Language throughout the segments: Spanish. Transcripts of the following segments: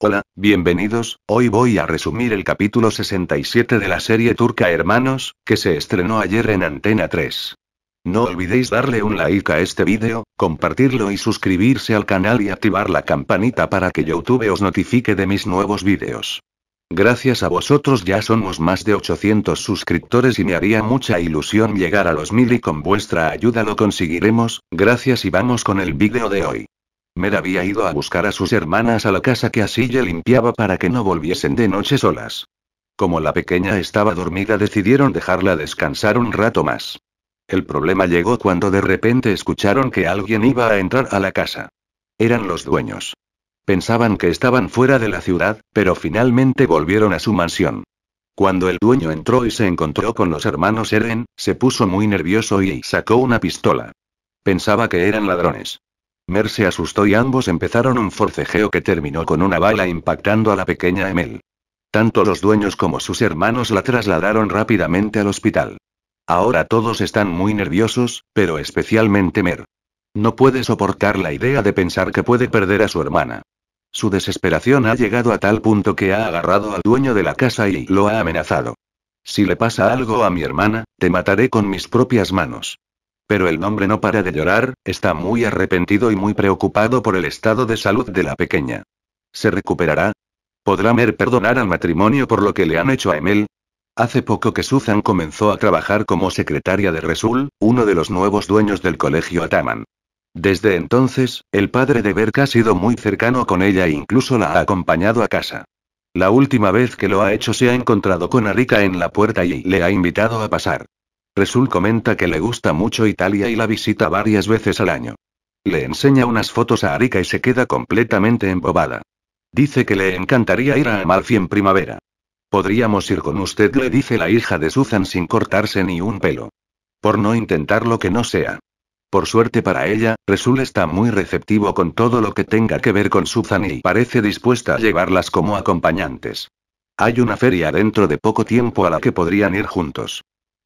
Hola, bienvenidos, hoy voy a resumir el capítulo 67 de la serie turca Hermanos, que se estrenó ayer en Antena 3. No olvidéis darle un like a este vídeo, compartirlo y suscribirse al canal y activar la campanita para que YouTube os notifique de mis nuevos vídeos. Gracias a vosotros ya somos más de 800 suscriptores y me haría mucha ilusión llegar a los mil y con vuestra ayuda lo conseguiremos, gracias y vamos con el vídeo de hoy. Mer había ido a buscar a sus hermanas a la casa que así le limpiaba para que no volviesen de noche solas. Como la pequeña estaba dormida decidieron dejarla descansar un rato más. El problema llegó cuando de repente escucharon que alguien iba a entrar a la casa. Eran los dueños. Pensaban que estaban fuera de la ciudad, pero finalmente volvieron a su mansión. Cuando el dueño entró y se encontró con los hermanos Eren, se puso muy nervioso y sacó una pistola. Pensaba que eran ladrones. Mer se asustó y ambos empezaron un forcejeo que terminó con una bala impactando a la pequeña Emel. Tanto los dueños como sus hermanos la trasladaron rápidamente al hospital. Ahora todos están muy nerviosos, pero especialmente Mer. No puede soportar la idea de pensar que puede perder a su hermana. Su desesperación ha llegado a tal punto que ha agarrado al dueño de la casa y lo ha amenazado. Si le pasa algo a mi hermana, te mataré con mis propias manos. Pero el nombre no para de llorar, está muy arrepentido y muy preocupado por el estado de salud de la pequeña. ¿Se recuperará? ¿Podrá Mer perdonar al matrimonio por lo que le han hecho a Emel? Hace poco que Susan comenzó a trabajar como secretaria de Resul, uno de los nuevos dueños del colegio Ataman. Desde entonces, el padre de Berk ha sido muy cercano con ella e incluso la ha acompañado a casa. La última vez que lo ha hecho se ha encontrado con Arika en la puerta y le ha invitado a pasar. Resul comenta que le gusta mucho Italia y la visita varias veces al año. Le enseña unas fotos a Arika y se queda completamente embobada. Dice que le encantaría ir a Amalfi en primavera. Podríamos ir con usted, le dice la hija de Susan sin cortarse ni un pelo. Por no intentar lo que no sea. Por suerte para ella, Resul está muy receptivo con todo lo que tenga que ver con Susan y parece dispuesta a llevarlas como acompañantes. Hay una feria dentro de poco tiempo a la que podrían ir juntos.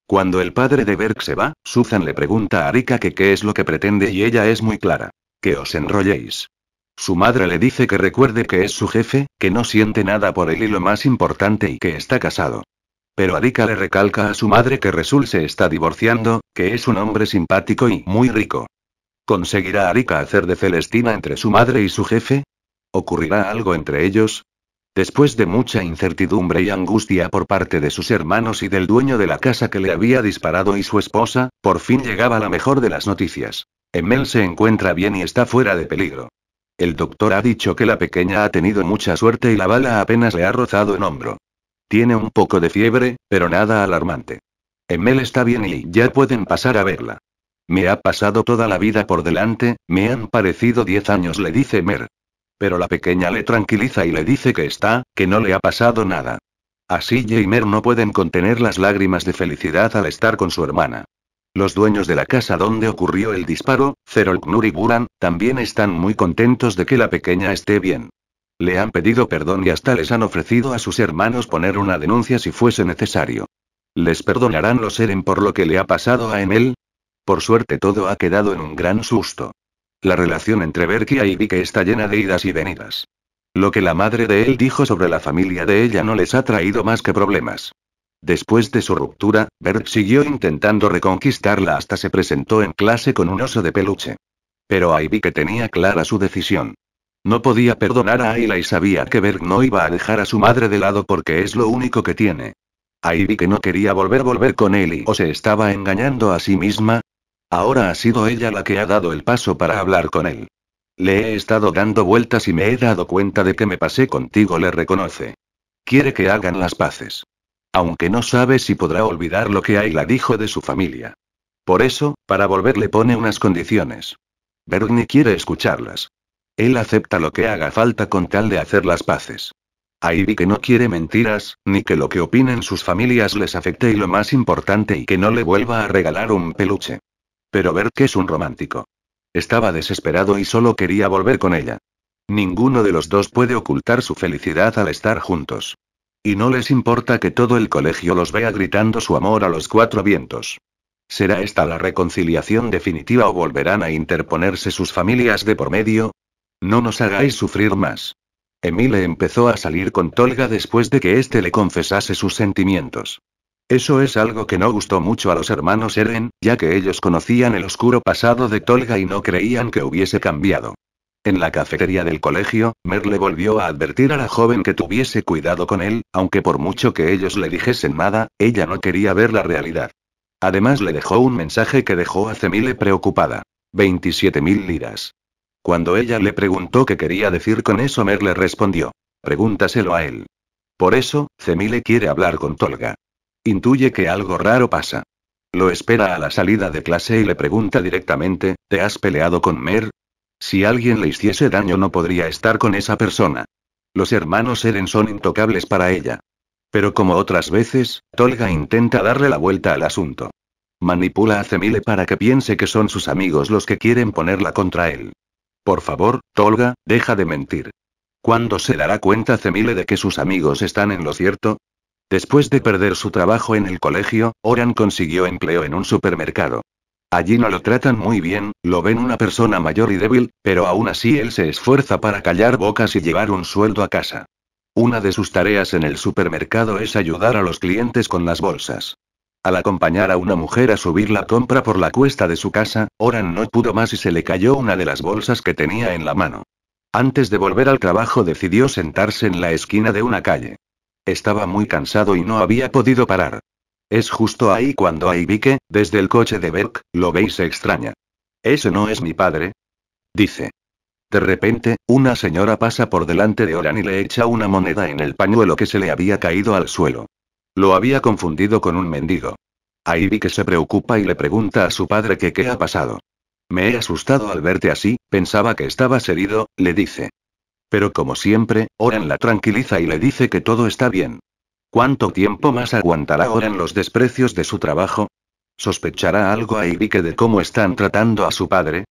Cuando el padre de Berg se va, Susan le pregunta a Arika que qué es lo que pretende y ella es muy clara. Que os enrolléis. Su madre le dice que recuerde que es su jefe, que no siente nada por él y lo más importante y que está casado. Pero Arika le recalca a su madre que Resul se está divorciando, que es un hombre simpático y muy rico. ¿Conseguirá Arika hacer de Celestina entre su madre y su jefe? ¿Ocurrirá algo entre ellos? Después de mucha incertidumbre y angustia por parte de sus hermanos y del dueño de la casa que le había disparado y su esposa, por fin llegaba la mejor de las noticias. Emel se encuentra bien y está fuera de peligro. El doctor ha dicho que la pequeña ha tenido mucha suerte y la bala apenas le ha rozado en hombro. Tiene un poco de fiebre, pero nada alarmante. Emel está bien y ya pueden pasar a verla. Me ha pasado toda la vida por delante, me han parecido diez años, le dice Mer pero la pequeña le tranquiliza y le dice que está, que no le ha pasado nada. Así Jaimer no pueden contener las lágrimas de felicidad al estar con su hermana. Los dueños de la casa donde ocurrió el disparo, Zerolknur y Buran, también están muy contentos de que la pequeña esté bien. Le han pedido perdón y hasta les han ofrecido a sus hermanos poner una denuncia si fuese necesario. ¿Les perdonarán los Eren por lo que le ha pasado a Emel? Por suerte todo ha quedado en un gran susto. La relación entre Berkia y que está llena de idas y venidas. Lo que la madre de él dijo sobre la familia de ella no les ha traído más que problemas. Después de su ruptura, Berk siguió intentando reconquistarla hasta se presentó en clase con un oso de peluche. Pero Ivy que tenía clara su decisión. No podía perdonar a Ayla y sabía que Berg no iba a dejar a su madre de lado porque es lo único que tiene. Ivy que no quería volver a volver con él y o se estaba engañando a sí misma, Ahora ha sido ella la que ha dado el paso para hablar con él. Le he estado dando vueltas y me he dado cuenta de que me pasé contigo, le reconoce. Quiere que hagan las paces. Aunque no sabe si podrá olvidar lo que Ayla dijo de su familia. Por eso, para volver le pone unas condiciones. Bernie quiere escucharlas. Él acepta lo que haga falta con tal de hacer las paces. Ahí vi que no quiere mentiras, ni que lo que opinen sus familias les afecte y lo más importante y que no le vuelva a regalar un peluche. Pero ver que es un romántico. Estaba desesperado y solo quería volver con ella. Ninguno de los dos puede ocultar su felicidad al estar juntos. Y no les importa que todo el colegio los vea gritando su amor a los cuatro vientos. ¿Será esta la reconciliación definitiva o volverán a interponerse sus familias de por medio? No nos hagáis sufrir más. Emile empezó a salir con Tolga después de que éste le confesase sus sentimientos. Eso es algo que no gustó mucho a los hermanos Eren, ya que ellos conocían el oscuro pasado de Tolga y no creían que hubiese cambiado. En la cafetería del colegio, Merle volvió a advertir a la joven que tuviese cuidado con él, aunque por mucho que ellos le dijesen nada, ella no quería ver la realidad. Además le dejó un mensaje que dejó a Cemile preocupada. 27.000 liras. Cuando ella le preguntó qué quería decir con eso, Merle respondió. Pregúntaselo a él. Por eso, Cemile quiere hablar con Tolga. Intuye que algo raro pasa. Lo espera a la salida de clase y le pregunta directamente, ¿te has peleado con Mer? Si alguien le hiciese daño no podría estar con esa persona. Los hermanos Eren son intocables para ella. Pero como otras veces, Tolga intenta darle la vuelta al asunto. Manipula a Cemile para que piense que son sus amigos los que quieren ponerla contra él. Por favor, Tolga, deja de mentir. ¿Cuándo se dará cuenta Cemile de que sus amigos están en lo cierto? Después de perder su trabajo en el colegio, Oran consiguió empleo en un supermercado. Allí no lo tratan muy bien, lo ven una persona mayor y débil, pero aún así él se esfuerza para callar bocas y llevar un sueldo a casa. Una de sus tareas en el supermercado es ayudar a los clientes con las bolsas. Al acompañar a una mujer a subir la compra por la cuesta de su casa, Oran no pudo más y se le cayó una de las bolsas que tenía en la mano. Antes de volver al trabajo decidió sentarse en la esquina de una calle. Estaba muy cansado y no había podido parar. Es justo ahí cuando que, desde el coche de Berk, lo veis, extraña. ¿Ese no es mi padre? Dice. De repente, una señora pasa por delante de Oran y le echa una moneda en el pañuelo que se le había caído al suelo. Lo había confundido con un mendigo. que se preocupa y le pregunta a su padre que qué ha pasado. Me he asustado al verte así, pensaba que estabas herido, le dice. Pero como siempre, Oren la tranquiliza y le dice que todo está bien. ¿Cuánto tiempo más aguantará Oren los desprecios de su trabajo? ¿Sospechará algo a Irike de cómo están tratando a su padre?